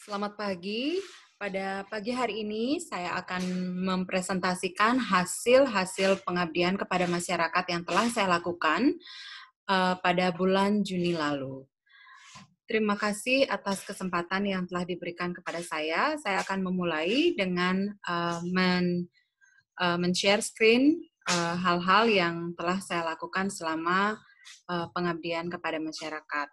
Selamat pagi. Pada pagi hari ini saya akan mempresentasikan hasil-hasil pengabdian kepada masyarakat yang telah saya lakukan uh, pada bulan Juni lalu. Terima kasih atas kesempatan yang telah diberikan kepada saya. Saya akan memulai dengan uh, men uh, men-share screen hal-hal uh, yang telah saya lakukan selama uh, pengabdian kepada masyarakat.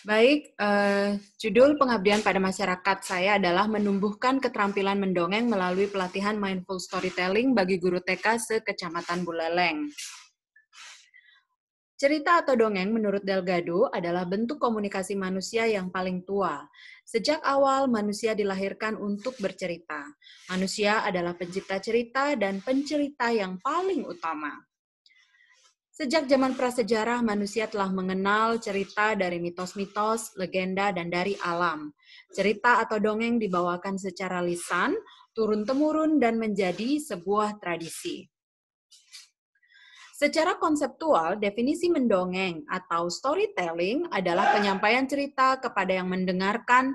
Baik, uh, judul pengabdian pada masyarakat saya adalah menumbuhkan keterampilan mendongeng melalui pelatihan mindful storytelling bagi guru TK sekecamatan Buleleng. Cerita atau dongeng menurut Delgado adalah bentuk komunikasi manusia yang paling tua. Sejak awal manusia dilahirkan untuk bercerita. Manusia adalah pencipta cerita dan pencerita yang paling utama. Sejak zaman prasejarah, manusia telah mengenal cerita dari mitos-mitos, legenda, dan dari alam. Cerita atau dongeng dibawakan secara lisan, turun-temurun, dan menjadi sebuah tradisi. Secara konseptual, definisi mendongeng atau storytelling adalah penyampaian cerita kepada yang mendengarkan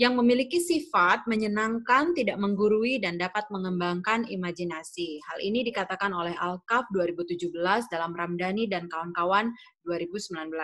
yang memiliki sifat menyenangkan, tidak menggurui, dan dapat mengembangkan imajinasi. Hal ini dikatakan oleh Alkaf 2017 dalam Ramdhani dan kawan-kawan 2019.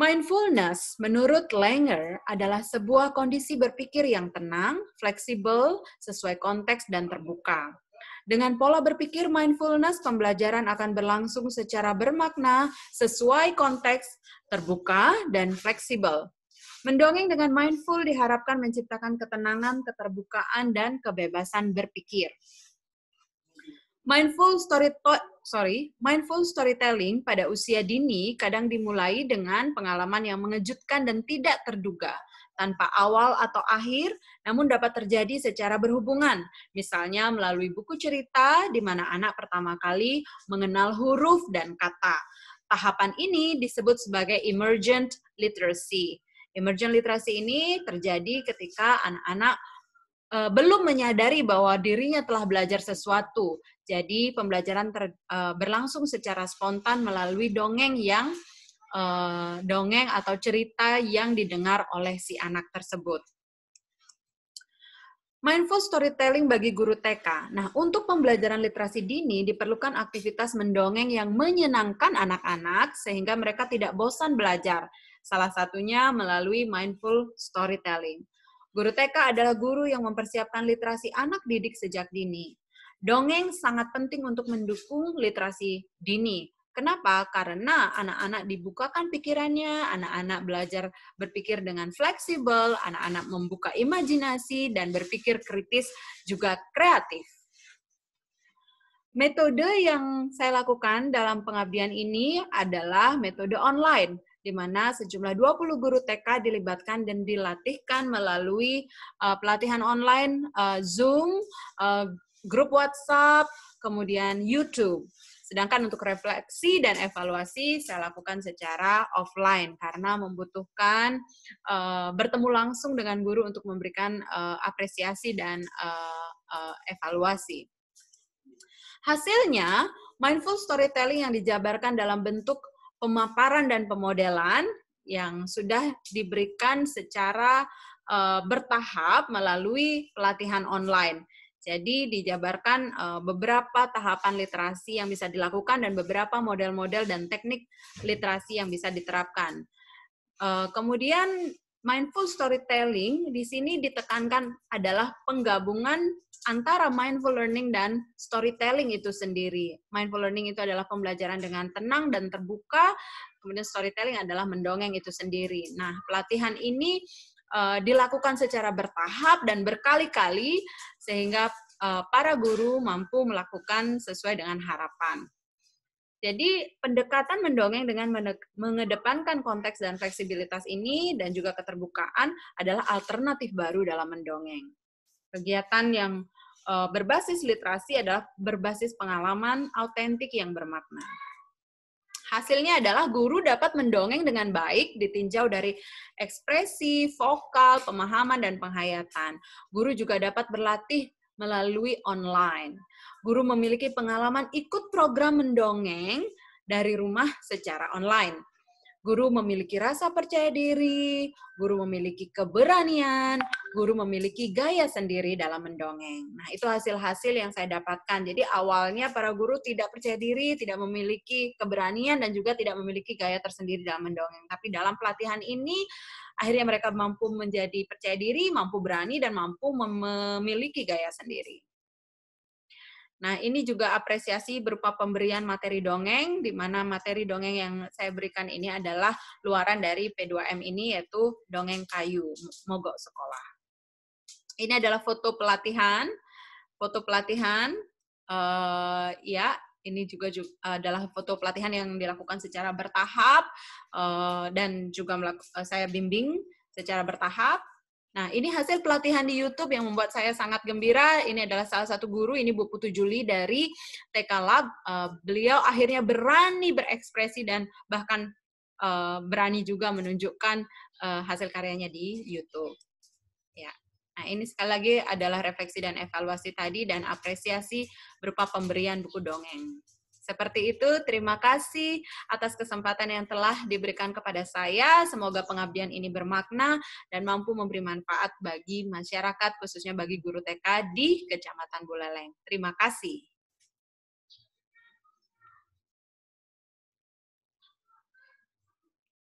Mindfulness menurut Langer adalah sebuah kondisi berpikir yang tenang, fleksibel, sesuai konteks dan terbuka. Dengan pola berpikir mindfulness, pembelajaran akan berlangsung secara bermakna, sesuai konteks, terbuka, dan fleksibel. Mendongeng dengan mindful diharapkan menciptakan ketenangan, keterbukaan, dan kebebasan berpikir. Mindful story sorry, mindful storytelling pada usia dini kadang dimulai dengan pengalaman yang mengejutkan dan tidak terduga tanpa awal atau akhir, namun dapat terjadi secara berhubungan. Misalnya melalui buku cerita di mana anak pertama kali mengenal huruf dan kata. Tahapan ini disebut sebagai emergent literacy. Emergent literasi ini terjadi ketika anak-anak e, belum menyadari bahwa dirinya telah belajar sesuatu. Jadi pembelajaran ter, e, berlangsung secara spontan melalui dongeng yang e, dongeng atau cerita yang didengar oleh si anak tersebut. Mindful storytelling bagi guru TK. Nah, untuk pembelajaran literasi dini diperlukan aktivitas mendongeng yang menyenangkan anak-anak sehingga mereka tidak bosan belajar salah satunya melalui mindful storytelling. Guru TK adalah guru yang mempersiapkan literasi anak didik sejak dini. Dongeng sangat penting untuk mendukung literasi dini. Kenapa? Karena anak-anak dibukakan pikirannya, anak-anak belajar berpikir dengan fleksibel, anak-anak membuka imajinasi dan berpikir kritis juga kreatif. Metode yang saya lakukan dalam pengabdian ini adalah metode online di mana sejumlah 20 guru TK dilibatkan dan dilatihkan melalui uh, pelatihan online uh, Zoom, uh, grup WhatsApp, kemudian YouTube. Sedangkan untuk refleksi dan evaluasi saya lakukan secara offline karena membutuhkan uh, bertemu langsung dengan guru untuk memberikan uh, apresiasi dan uh, uh, evaluasi. Hasilnya, mindful storytelling yang dijabarkan dalam bentuk pemaparan dan pemodelan yang sudah diberikan secara uh, bertahap melalui pelatihan online. Jadi dijabarkan uh, beberapa tahapan literasi yang bisa dilakukan dan beberapa model-model dan teknik literasi yang bisa diterapkan. Uh, kemudian mindful storytelling di sini ditekankan adalah penggabungan antara mindful learning dan storytelling itu sendiri. Mindful learning itu adalah pembelajaran dengan tenang dan terbuka, kemudian storytelling adalah mendongeng itu sendiri. Nah, pelatihan ini uh, dilakukan secara bertahap dan berkali-kali sehingga uh, para guru mampu melakukan sesuai dengan harapan. Jadi pendekatan mendongeng dengan mengedepankan konteks dan fleksibilitas ini dan juga keterbukaan adalah alternatif baru dalam mendongeng. Kegiatan yang uh, berbasis literasi adalah berbasis pengalaman autentik yang bermakna. Hasilnya adalah guru dapat mendongeng dengan baik ditinjau dari ekspresi, vokal, pemahaman, dan penghayatan. Guru juga dapat berlatih melalui online. Guru memiliki pengalaman ikut program mendongeng dari rumah secara online. Guru memiliki rasa percaya diri, guru memiliki keberanian, guru memiliki gaya sendiri dalam mendongeng. Nah, itu hasil-hasil yang saya dapatkan. Jadi awalnya para guru tidak percaya diri, tidak memiliki keberanian dan juga tidak memiliki gaya tersendiri dalam mendongeng. Tapi dalam pelatihan ini akhirnya mereka mampu menjadi percaya diri, mampu berani dan mampu memiliki gaya sendiri. Nah, ini juga apresiasi berupa pemberian materi dongeng, di mana materi dongeng yang saya berikan ini adalah luaran dari P2M ini, yaitu dongeng kayu, mogok sekolah. Ini adalah foto pelatihan, foto pelatihan, uh, ya, ini juga, juga adalah foto pelatihan yang dilakukan secara bertahap, uh, dan juga eh, saya bimbing secara bertahap. Nah, ini hasil pelatihan di YouTube yang membuat saya sangat gembira. Ini adalah salah satu guru, ini Bu Putu Juli dari TK Lab. Eh, beliau akhirnya berani berekspresi dan bahkan eh, berani juga menunjukkan eh, hasil karyanya di YouTube. Ya. Nah, ini sekali lagi adalah refleksi dan evaluasi tadi dan apresiasi berupa pemberian buku dongeng. Seperti itu, terima kasih atas kesempatan yang telah diberikan kepada saya. Semoga pengabdian ini bermakna dan mampu memberi manfaat bagi masyarakat, khususnya bagi guru TK di Kecamatan Buleleng. Terima kasih.